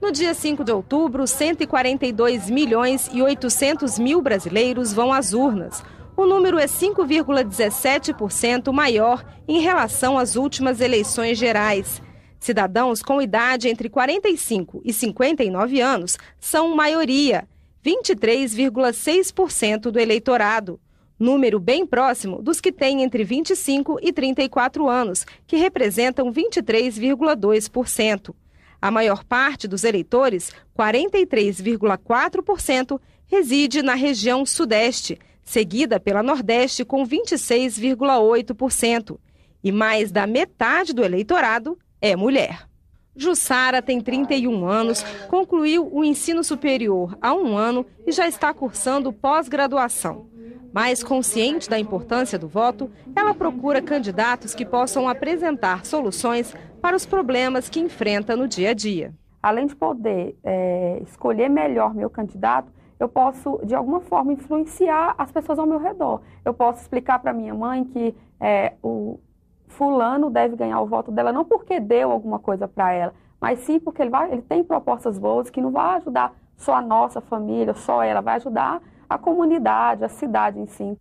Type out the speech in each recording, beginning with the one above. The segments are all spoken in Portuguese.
No dia 5 de outubro, 142 milhões e 800 mil brasileiros vão às urnas. O número é 5,17% maior em relação às últimas eleições gerais. Cidadãos com idade entre 45 e 59 anos são maioria, 23,6% do eleitorado número bem próximo dos que têm entre 25 e 34 anos, que representam 23,2%. A maior parte dos eleitores, 43,4%, reside na região Sudeste, seguida pela Nordeste, com 26,8%. E mais da metade do eleitorado é mulher. Jussara tem 31 anos, concluiu o ensino superior há um ano e já está cursando pós-graduação. Mas consciente da importância do voto, ela procura candidatos que possam apresentar soluções para os problemas que enfrenta no dia a dia. Além de poder é, escolher melhor meu candidato, eu posso, de alguma forma, influenciar as pessoas ao meu redor. Eu posso explicar para minha mãe que é, o fulano deve ganhar o voto dela não porque deu alguma coisa para ela, mas sim porque ele, vai, ele tem propostas boas que não vão ajudar só a nossa família, só ela, vai ajudar a comunidade, a cidade em si.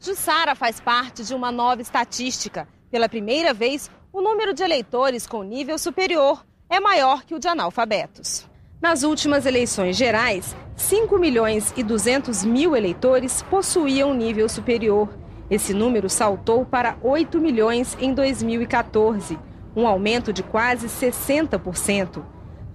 Jussara faz parte de uma nova estatística. Pela primeira vez, o número de eleitores com nível superior é maior que o de analfabetos. Nas últimas eleições gerais, 5 milhões e 200 mil eleitores possuíam nível superior. Esse número saltou para 8 milhões em 2014, um aumento de quase 60%.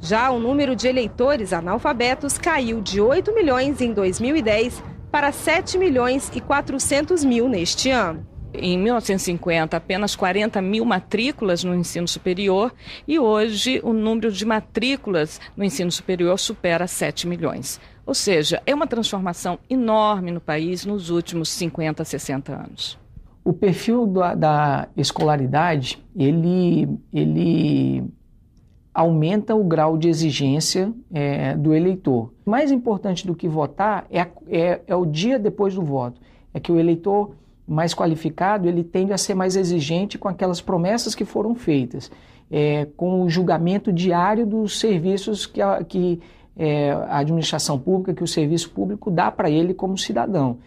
Já o número de eleitores analfabetos caiu de 8 milhões em 2010 para 7 milhões e 400 mil neste ano. Em 1950, apenas 40 mil matrículas no ensino superior e hoje o número de matrículas no ensino superior supera 7 milhões. Ou seja, é uma transformação enorme no país nos últimos 50, 60 anos. O perfil da, da escolaridade, ele, ele aumenta o grau de exigência é, do eleitor. Mais importante do que votar é, é, é, o dia depois do voto. É que o eleitor mais qualificado ele tende a ser mais exigente com aquelas promessas que foram feitas, é, com o julgamento diário dos serviços que a, que, é, a administração pública, que o serviço público dá para ele como cidadão.